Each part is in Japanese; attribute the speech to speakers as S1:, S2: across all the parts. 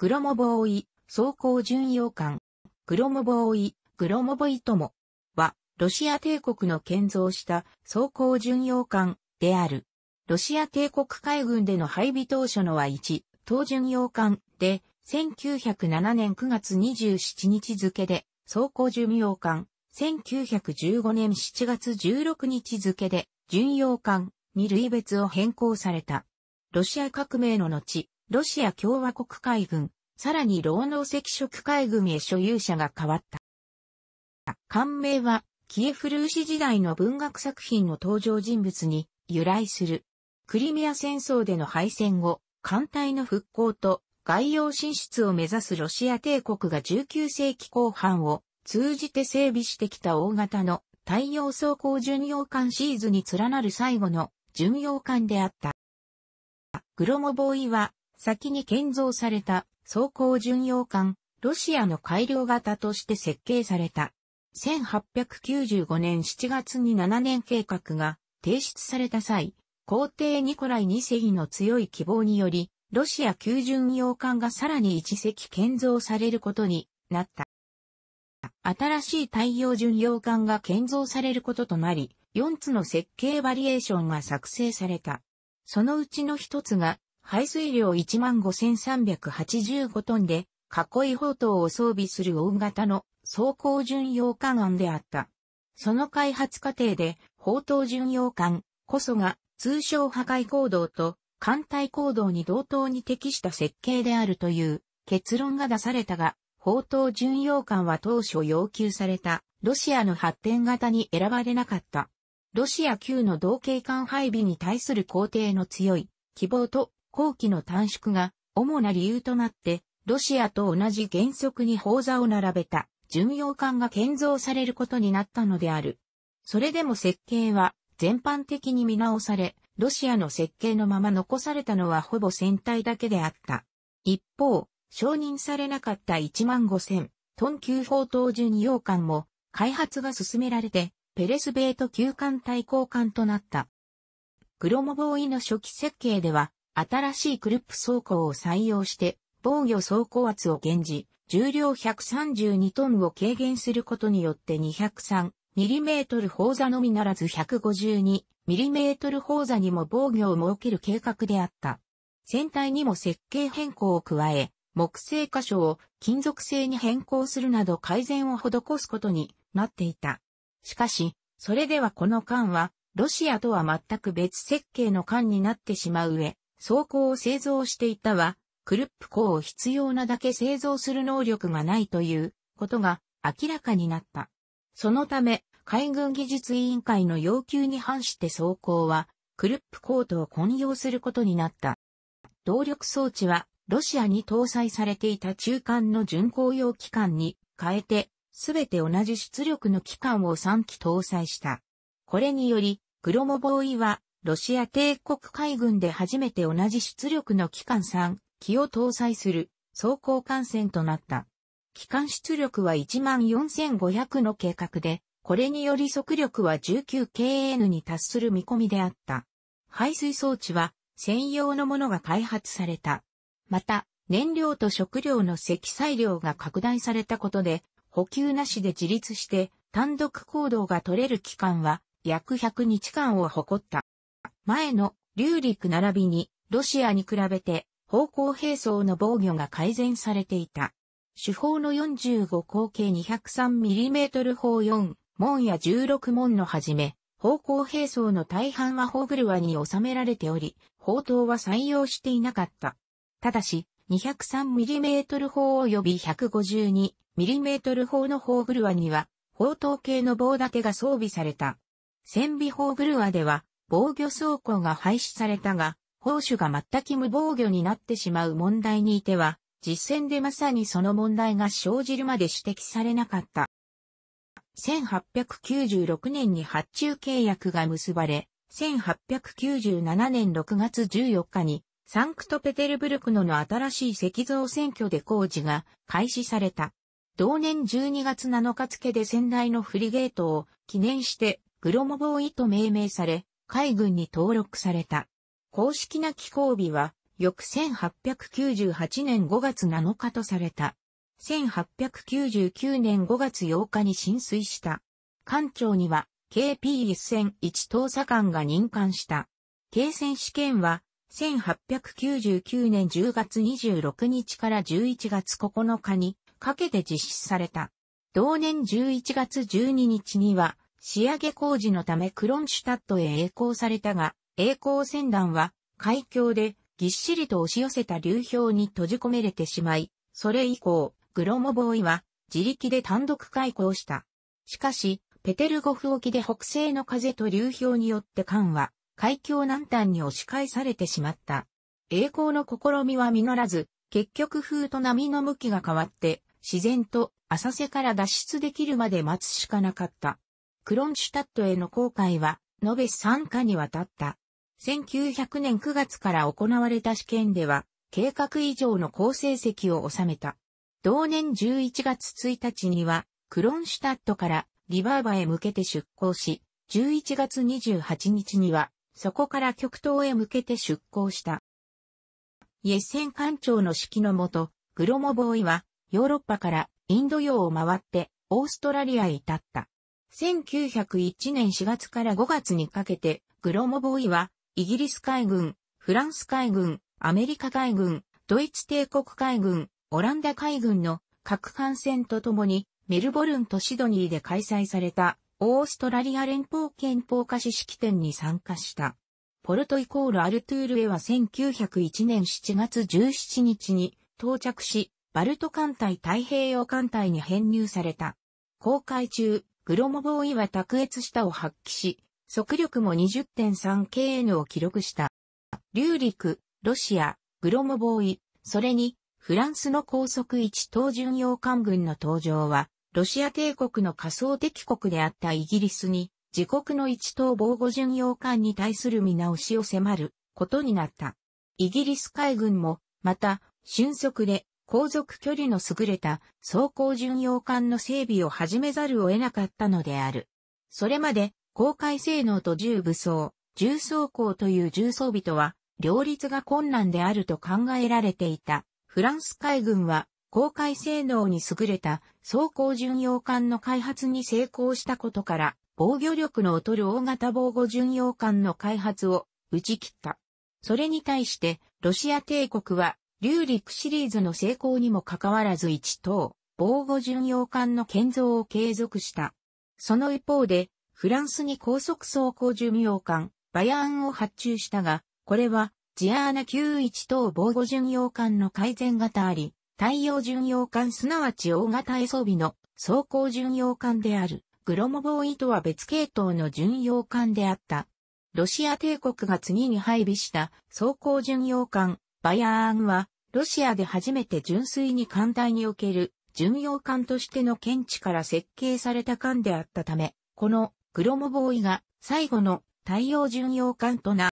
S1: グロモボーイ、装甲巡洋艦、グロモボーイ、グロモボイトモは、ロシア帝国の建造した装甲巡洋艦である。ロシア帝国海軍での配備当初のは1、当巡洋艦で、1907年9月27日付で、装甲巡洋艦、1915年7月16日付で、巡洋艦に類別を変更された。ロシア革命の後、ロシア共和国海軍、さらに労農赤色海軍へ所有者が変わった。艦名は、キエフルーシ時代の文学作品の登場人物に由来する。クリミア戦争での敗戦後、艦隊の復興と外洋進出を目指すロシア帝国が19世紀後半を通じて整備してきた大型の太陽走行巡洋艦シーズに連なる最後の巡洋艦であった。グロモボーイは先に建造された装甲巡洋艦、ロシアの改良型として設計された。1895年7月に7年計画が提出された際、皇帝ニコライ2世の強い希望により、ロシア旧巡洋艦がさらに1隻建造されることになった。新しい太陽巡洋艦が建造されることとなり、4つの設計バリエーションが作成された。そのうちの1つが排水量15,385トンで、囲い砲塔を装備する大型の装甲巡洋艦案であった。その開発過程で、砲塔巡洋艦こそが通称破壊行動と艦隊行動に同等に適した設計であるという結論が出されたが、砲塔巡洋艦は当初要求されたロシアの発展型に選ばれなかった。ロシア級の同型艦配備に対する肯定の強い希望と工期の短縮が主な理由となって、ロシアと同じ原則に砲座を並べた巡洋艦が建造されることになったのである。それでも設計は全般的に見直され、ロシアの設計のまま残されたのはほぼ船体だけであった。一方、承認されなかった1万5000トン級砲塔巡洋艦も開発が進められて、ペレスベート級艦対抗艦となった。クロモボーイの初期設計では、新しいクルップ走行を採用して、防御走行圧を減じ、重量132トンを軽減することによって 203mm 砲座のみならず 152mm 砲座にも防御を設ける計画であった。船体にも設計変更を加え、木製箇所を金属製に変更するなど改善を施すことになっていた。しかし、それではこの艦は、ロシアとは全く別設計の艦になってしまう上、装甲を製造していたは、クルップ鋼を必要なだけ製造する能力がないということが明らかになった。そのため、海軍技術委員会の要求に反して装甲は、クルップコートを混用することになった。動力装置は、ロシアに搭載されていた中間の巡航用機関に変えて、すべて同じ出力の機関を3機搭載した。これにより、クロモボーイはロシア帝国海軍で初めて同じ出力の機関3機を搭載する装甲艦船となった。機関出力は14,500の計画で、これにより速力は 19kn に達する見込みであった。排水装置は専用のものが開発された。また、燃料と食料の積載量が拡大されたことで、補給なしで自立して単独行動が取れる期間は約100日間を誇った。前の流陸並びにロシアに比べて方向兵装の防御が改善されていた。主砲の45口径 203mm 砲4門や16門のはじめ、方向兵装の大半はホーグルワに収められており、砲塔は採用していなかった。ただし、203mm 砲及び 152mm 砲のホーグルワには、砲塔系の棒立てが装備された。戦備ホーグルワでは、防御倉庫が廃止されたが、砲手が全く無防御になってしまう問題にいては、実戦でまさにその問題が生じるまで指摘されなかった。1896年に発注契約が結ばれ、1897年6月14日に、サンクトペテルブルクのの新しい石像選挙で工事が開始された。同年12月7日付で先代のフリゲートを記念してグロモボーイと命名され、海軍に登録された。公式な寄港日は、翌1898年5月7日とされた。1899年5月8日に浸水した。艦長には KP1001 投査艦が任官した。経戦試験は1899年10月26日から11月9日にかけて実施された。同年11月12日には仕上げ工事のためクロンシュタットへ栄光されたが、栄光船団は海峡でぎっしりと押し寄せた流氷に閉じ込めれてしまい、それ以降、グロモボーイは自力で単独開港した。しかし、ペテルゴフ沖で北西の風と流氷によって艦は海峡南端に押し返されてしまった。栄光の試みは実らず、結局風と波の向きが変わって、自然と浅瀬から脱出できるまで待つしかなかった。クロンシュタットへの航海は、延べ3日にわたった。1900年9月から行われた試験では、計画以上の好成績を収めた。同年11月1日には、クロンシュタットからリバーバへ向けて出港し、11月28日には、そこから極東へ向けて出港した。イエッセン艦長の指揮のもと、グロモボーイは、ヨーロッパからインド洋を回って、オーストラリアへ至った。1901年4月から5月にかけて、グロモボーイは、イギリス海軍、フランス海軍、アメリカ海軍、ドイツ帝国海軍、オランダ海軍の各艦船とともに、メルボルンとシドニーで開催された、オーストラリア連邦憲法化し式典に参加した。ポルトイコールアルトゥールへは1901年7月17日に到着し、バルト艦隊太平洋艦隊に編入された。公開中、グロモボーイは卓越したを発揮し、速力も 20.3kn を記録した。リューリク、ロシア、グロモボーイ、それに、フランスの高速一等巡洋艦軍の登場は、ロシア帝国の仮想敵国であったイギリスに、自国の一等防護巡洋艦に対する見直しを迫ることになった。イギリス海軍も、また、俊足で、航続距離の優れた走行巡洋艦の整備を始めざるを得なかったのである。それまで、航海性能と重武装、重装甲という重装備とは、両立が困難であると考えられていた。フランス海軍は、航海性能に優れた走行巡洋艦の開発に成功したことから、防御力の劣る大型防護巡洋艦の開発を打ち切った。それに対して、ロシア帝国はッ陸シリーズの成功にもかかわらず1等、防護巡洋艦の建造を継続した。その一方で、フランスに高速走行巡洋艦、バヤーンを発注したが、これは、ジアーナ91等防護巡洋艦の改善型あり、太陽巡洋艦すなわち大型装備の走行巡洋艦である、グロモボーイとは別系統の巡洋艦であった。ロシア帝国が次に配備した走行巡洋艦、バヤーンは、ロシアで初めて純粋に艦隊における巡洋艦としての見地から設計された艦であったため、このクロモボーイが最後の太陽巡洋艦とな、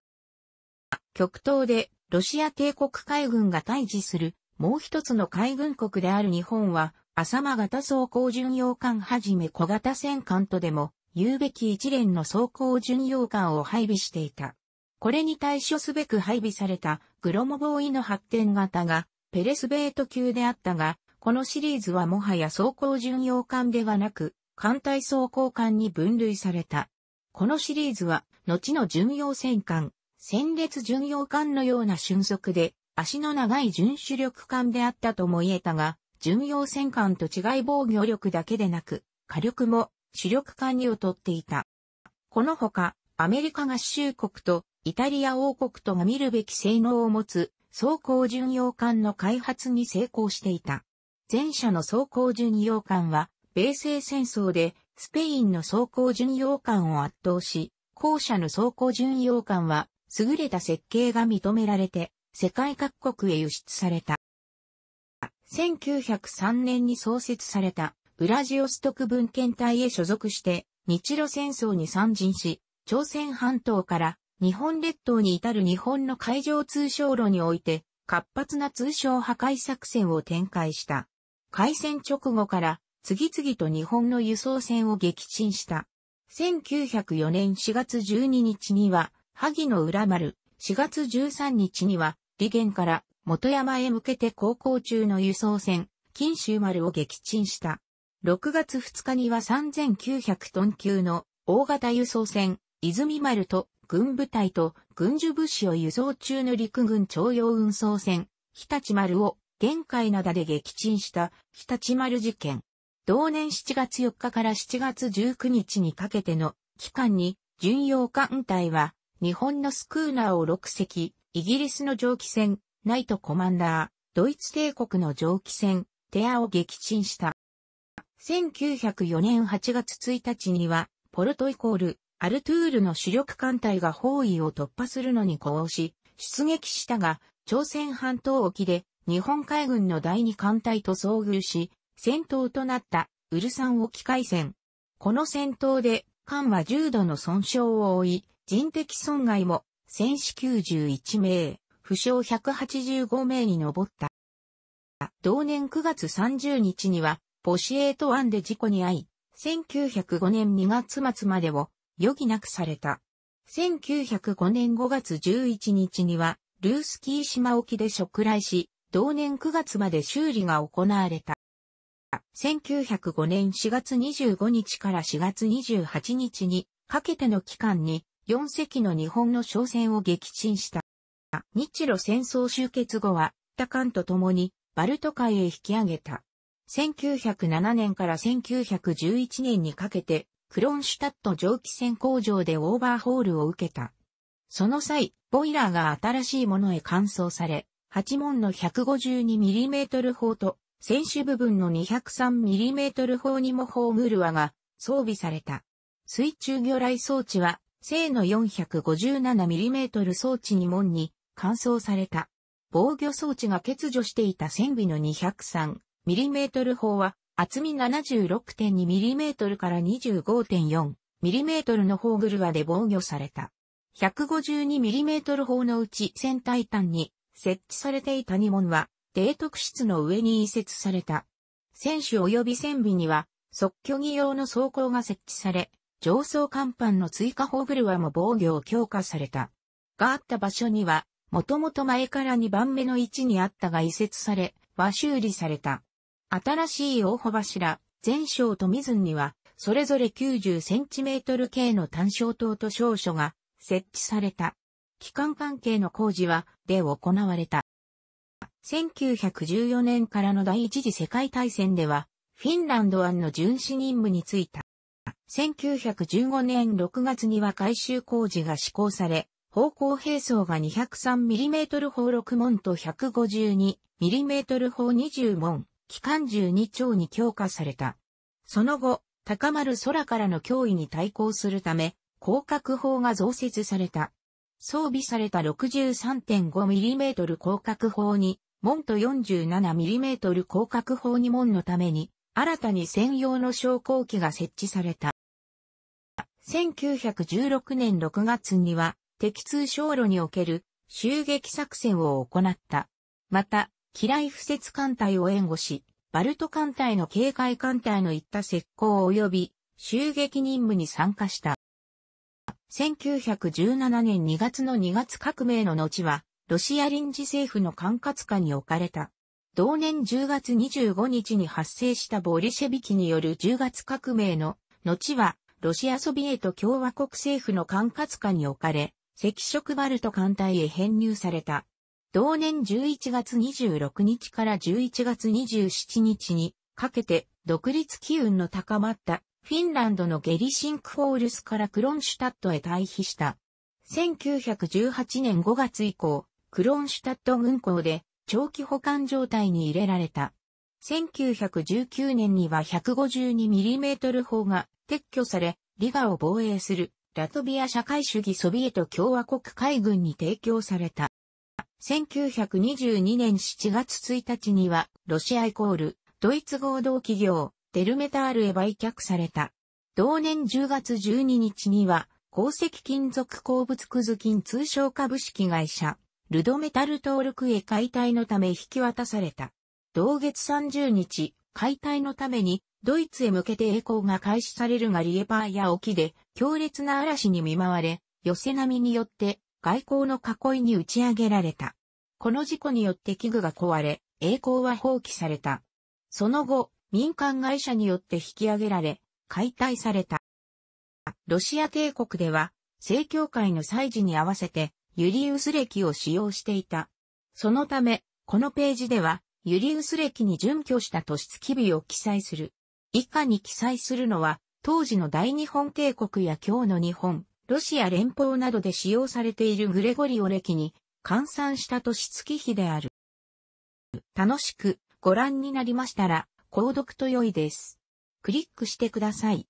S1: 極東でロシア帝国海軍が対峙するもう一つの海軍国である日本は、浅間型装甲巡洋艦はじめ小型戦艦とでも、言うべき一連の装甲巡洋艦を配備していた。これに対処すべく配備されたグロモボーイの発展型がペレスベート級であったが、このシリーズはもはや装甲巡洋艦ではなく、艦隊装甲艦に分類された。このシリーズは、後の巡洋戦艦、戦列巡洋艦のような瞬足で、足の長い巡主力艦であったとも言えたが、巡洋戦艦と違い防御力だけでなく、火力も主力艦に劣っていた。このほか、アメリカ合衆国とイタリア王国とが見るべき性能を持つ装甲巡洋艦の開発に成功していた。前者の装甲巡洋艦は、米西戦争でスペインの装甲巡洋艦を圧倒し、後者の装甲巡洋艦は優れた設計が認められて世界各国へ輸出された。1903年に創設されたウラジオストク文献隊へ所属して日露戦争に参陣し、朝鮮半島から日本列島に至る日本の海上通商路において、活発な通商破壊作戦を展開した。開戦直後から次々と日本の輸送船を撃沈した。1904年4月12日には、萩の浦丸、4月13日には、利源から元山へ向けて航行中の輸送船、金州丸を撃沈した。6月2日には3900トン級の大型輸送船、泉丸と軍部隊と軍需物資を輸送中の陸軍徴用運送船、日立丸を玄海灘で撃沈した日立丸事件。同年7月4日から7月19日にかけての期間に、巡洋艦隊は日本のスクーナーを6隻、イギリスの蒸気船、ナイトコマンダー、ドイツ帝国の蒸気船、テアを撃沈した。1904年8月1日には、ポルトイコール、アルトゥールの主力艦隊が包囲を突破するのに呼応し、出撃したが、朝鮮半島沖で日本海軍の第二艦隊と遭遇し、戦闘となったウルサン沖海戦。この戦闘で、艦は重度の損傷を負い、人的損害も戦死91名、負傷185名に上った。同年9月30日には、ポシエート湾で事故に遭い、1905年2月末までを余儀なくされた。1905年5月11日には、ルースキー島沖で触来し、同年9月まで修理が行われた。1905年4月25日から4月28日にかけての期間に4隻の日本の商船を撃沈した。日露戦争終結後は、他艦と共にバルト海へ引き上げた。1907年から1911年にかけてクロンシュタット蒸気船工場でオーバーホールを受けた。その際、ボイラーが新しいものへ乾燥され、8門の 152mm 砲と、船首部分の 203mm 砲にもームルワが装備された。水中魚雷装置は、正の 457mm 装置2門に乾燥された。防御装置が欠如していた船尾の 203mm 砲は、厚み 76.2mm から 25.4mm の砲ワで防御された。152mm 砲のうち先体端に設置されていた荷門は、提督室の上に移設された。選手及び船尾には、即居技用の装甲が設置され、上層甲板の追加砲ワも防御を強化された。があった場所には、もともと前から2番目の位置にあったが移設され、は修理された。新しい大穂柱、前哨と水には、それぞれ9 0トル系の単焦塔と小所が設置された。機関関係の工事は、で行われた。1914年からの第一次世界大戦では、フィンランド湾の巡視任務に就いた。1915年6月には改修工事が施行され、方向並走が 203mm 砲6門と 152mm 砲20門、機関銃2丁に強化された。その後、高まる空からの脅威に対抗するため、広角砲が増設された。装備された 63.5mm 広角砲に、門と 47mm 広角砲に門のために、新たに専用の昇降機が設置された。1916年6月には、敵通商路における襲撃作戦を行った。また、嫌雷不設艦隊を援護し、バルト艦隊の警戒艦隊の行った石膏及び襲撃任務に参加した。1917年2月の2月革命の後は、ロシア臨時政府の管轄下に置かれた。同年10月25日に発生したボリシェビキによる10月革命の後は、ロシアソビエト共和国政府の管轄下に置かれ、赤色バルト艦隊へ編入された。同年11月26日から11月27日にかけて独立機運の高まったフィンランドのゲリシンクホールスからクロンシュタットへ退避した。1918年5月以降、クロンシュタット軍港で長期保管状態に入れられた。1919年には 152mm 砲が撤去され、リガを防衛するラトビア社会主義ソビエト共和国海軍に提供された。1922年7月1日には、ロシアイコール、ドイツ合同企業、デルメタールへ売却された。同年10月12日には、鉱石金属鉱物くず金通商株式会社、ルドメタル登録へ解体のため引き渡された。同月30日、解体のために、ドイツへ向けて栄光が開始されるがリエパーや沖で、強烈な嵐に見舞われ、寄せ波によって外交の囲いに打ち上げられた。この事故によって器具が壊れ、栄光は放棄された。その後、民間会社によって引き上げられ、解体された。ロシア帝国では、正教会の祭事に合わせて、ユリウス歴を使用していた。そのため、このページでは、ユリウス歴に準拠した突出日を記載する。以下に記載するのは、当時の大日本帝国や今日の日本、ロシア連邦などで使用されているグレゴリオ歴に換算した年月日である。楽しくご覧になりましたら、購読と良いです。クリックしてください。